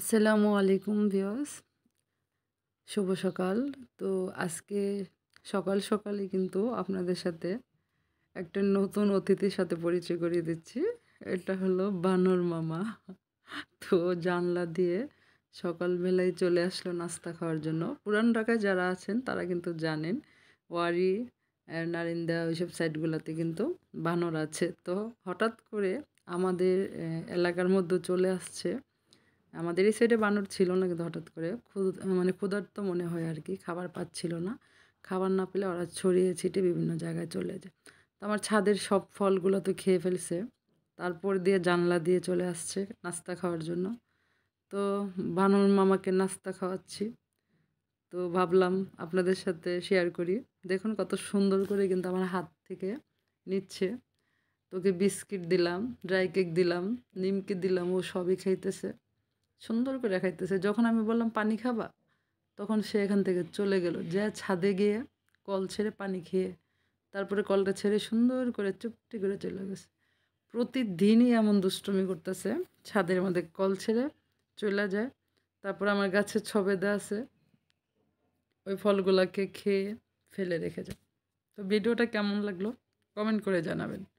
আসসালামু আলাইকুম ভিওস শুভ সকাল তো আজকে সকাল সকালই কিন্তু আপনাদের সাথে একটা নতুন অতিথির সাথে পরিচয় করিয়ে দিচ্ছি এটা হলো বানর মামা তো জানলা দিয়ে সকালবেলায় চলে আসলো নাস্তা খাওয়ার জন্য পুরান ঢাকায় যারা আছেন তারা কিন্তু জানেন ওয়ারি নারিন্দা ওইসব সাইডগুলোতে কিন্তু বানর আছে তো হঠাৎ করে আমাদের এলাকার মধ্যে চলে আসছে আমাদের এই সাইডে বানর ছিল না কিন্তু হঠাৎ করে মানে ক্ষুধার্ত মনে হয় আর কি খাবার পাচ্ছিল না খাবার না পেলে ওরা ছড়িয়ে ছিটে বিভিন্ন জায়গায় চলে যায় তো আমার ছাদের সব ফলগুলো তো খেয়ে ফেলছে তারপর দিয়ে জানলা দিয়ে চলে আসছে নাস্তা খাওয়ার জন্য তো বানর মামাকে নাস্তা খাওয়াচ্ছি তো ভাবলাম আপনাদের সাথে শেয়ার করি দেখুন কত সুন্দর করে কিন্তু আমার হাত থেকে নিচ্ছে তোকে বিস্কিট দিলাম ড্রাই কেক দিলাম নিমকি দিলাম ও সবই খাইতেছে সুন্দর করে খাইতেছে যখন আমি বললাম পানি খাবা তখন সে এখান থেকে চলে গেল যে ছাদে গিয়ে কল ছেড়ে পানি খেয়ে তারপরে কলটা ছেড়ে সুন্দর করে চুপটি করে চলে গেছে প্রতিদিনই এমন দুষ্টমি করতেছে ছাদের মধ্যে কল ছেড়ে চলে যায় তারপর আমার গাছে ছবেদা আছে ওই ফলগুলাকে খেয়ে ফেলে রেখে যায় তো ভিডিওটা কেমন লাগলো কমেন্ট করে জানাবেন